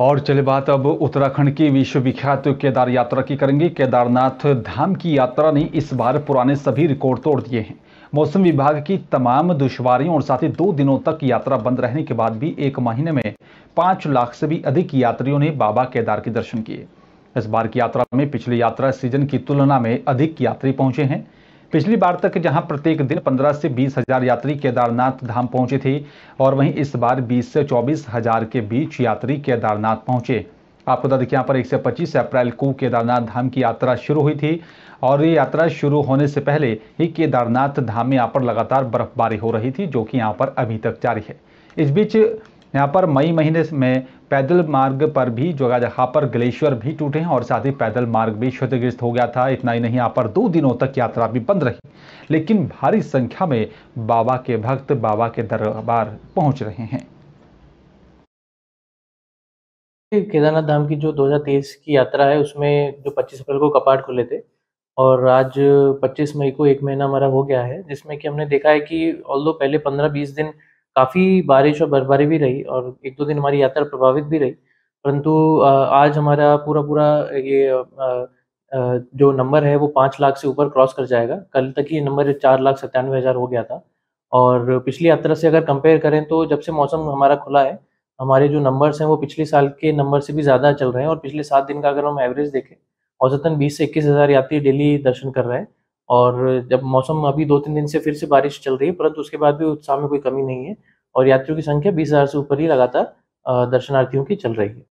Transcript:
और चले बात अब उत्तराखंड की विश्वविख्यात केदार यात्रा की करेंगे केदारनाथ धाम की यात्रा ने इस बार पुराने सभी रिकॉर्ड तोड़ दिए हैं मौसम विभाग की तमाम दुश्वारियों और साथ ही दो दिनों तक यात्रा बंद रहने के बाद भी एक महीने में पाँच लाख से भी अधिक यात्रियों ने बाबा केदार के दर्शन किए इस बार की यात्रा में पिछली यात्रा सीजन की तुलना में अधिक यात्री पहुंचे हैं पिछली बार तक जहां प्रत्येक दिन 15 से बीस हजार यात्री केदारनाथ धाम पहुंचे थे और वहीं इस बार 20 से चौबीस हजार के बीच यात्री केदारनाथ पहुंचे आपको बता दें यहाँ पर एक से पच्चीस अप्रैल को केदारनाथ धाम की यात्रा शुरू हुई थी और ये यात्रा शुरू होने से पहले ही केदारनाथ धाम में यहाँ पर लगातार बर्फबारी हो रही थी जो कि यहाँ पर अभी तक जारी है इस बीच यहाँ पर मई महीने में पैदल मार्ग पर भी जगह पर ग्लेशियर भी टूटे हैं और साथ ही पैदल मार्ग भी क्षतिग्रस्त हो गया था इतना ही नहीं यहाँ पर दो दिनों तक यात्रा भी बंद रही लेकिन भारी संख्या में बाबा के भक्त बाबा के दरबार पहुंच रहे हैं केदारनाथ धाम की जो 2023 की यात्रा है उसमें जो 25 अप्रैल को कपाट खुले थे और आज 25 मई को एक महीना हमारा हो गया है जिसमें कि हमने देखा है कि ऑल पहले 15-20 दिन काफ़ी बारिश और बर्फबारी भी रही और एक दो दिन हमारी यात्रा प्रभावित भी रही परंतु आज हमारा पूरा पूरा ये जो नंबर है वो पाँच लाख से ऊपर क्रॉस कर जाएगा कल तक ये नंबर चार लाख सत्तानवे हज़ार हो गया था और पिछली यात्रा से अगर कंपेयर करें तो जब से मौसम हमारा खुला है हमारे जो नंबर्स हैं वो पिछले साल के नंबर से भी ज़्यादा चल रहे हैं और पिछले सात दिन का अगर हम एवरेज देखें औसतन बीस से इक्कीस हज़ार यात्री डेली दर्शन कर रहे हैं और जब मौसम अभी दो तीन दिन से फिर से बारिश चल रही है परंतु उसके बाद भी उत्साह में कोई कमी नहीं है और यात्रियों की संख्या बीस हजार से ऊपर ही लगातार दर्शनार्थियों की चल रही है